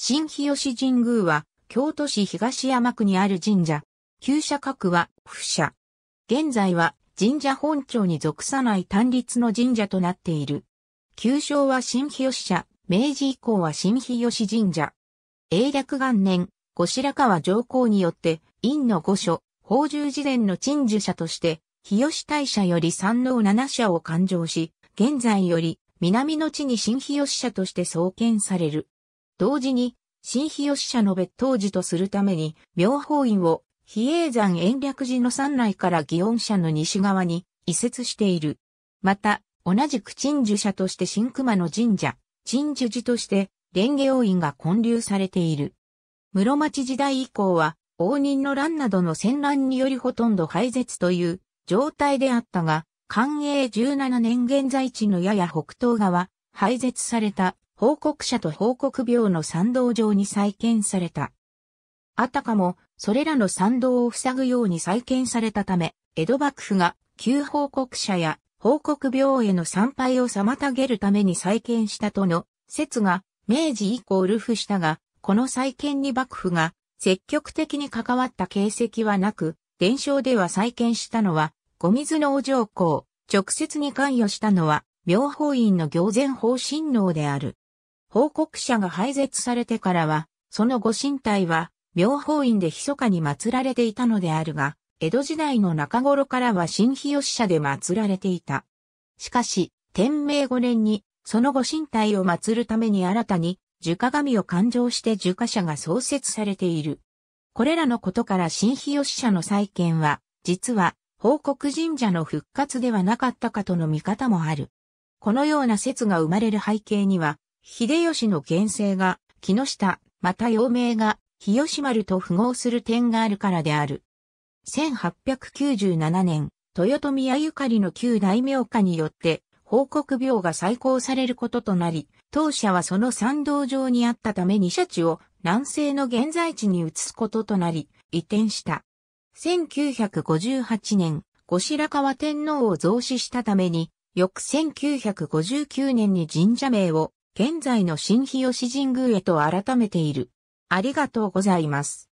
新日吉神宮は、京都市東山区にある神社。旧社格は、不社。現在は、神社本庁に属さない単立の神社となっている。旧称は新日吉社、明治以降は新日吉神社。英略元年、後白河上皇によって、院の御所、宝珠寺殿の鎮守社として、日吉大社より山王七社を勘定し、現在より、南の地に新日吉社として創建される。同時に、新日吉社の別当寺とするために、妙法院を、比叡山延暦寺の山内から祇園社の西側に移設している。また、同じく鎮守社として新熊野神社、鎮守寺として、蓮華王院が建立されている。室町時代以降は、応仁の乱などの戦乱によりほとんど廃絶という状態であったが、寛永17年現在地のやや北東側、廃絶された報告者と報告病の賛同上に再建された。あたかも、それらの賛同を塞ぐように再建されたため、江戸幕府が旧報告者や報告病への参拝を妨げるために再建したとの説が明治以降ルフしたが、この再建に幕府が積極的に関わった形跡はなく、伝承では再建したのは、ご水のお上皇、直接に関与したのは、妙法院の行善法神能である。報告者が廃絶されてからは、そのご神体は、妙法院で密かに祀られていたのであるが、江戸時代の中頃からは新日吉社で祀られていた。しかし、天明5年に、そのご神体を祀るために新たに、樹下神を勘定して樹下社が創設されている。これらのことから新日吉社の再建は、実は、報告神社の復活ではなかったかとの見方もある。このような説が生まれる背景には、秀吉の原生が、木下、また陽明が、日吉丸と符合する点があるからである。1897年、豊臣屋ゆかりの旧大名家によって、報告病が再考されることとなり、当社はその参道上にあったために社地を南西の現在地に移すこととなり、移転した。1958年、後白河天皇を増資したために、翌1959年に神社名を現在の新日吉神宮へと改めている。ありがとうございます。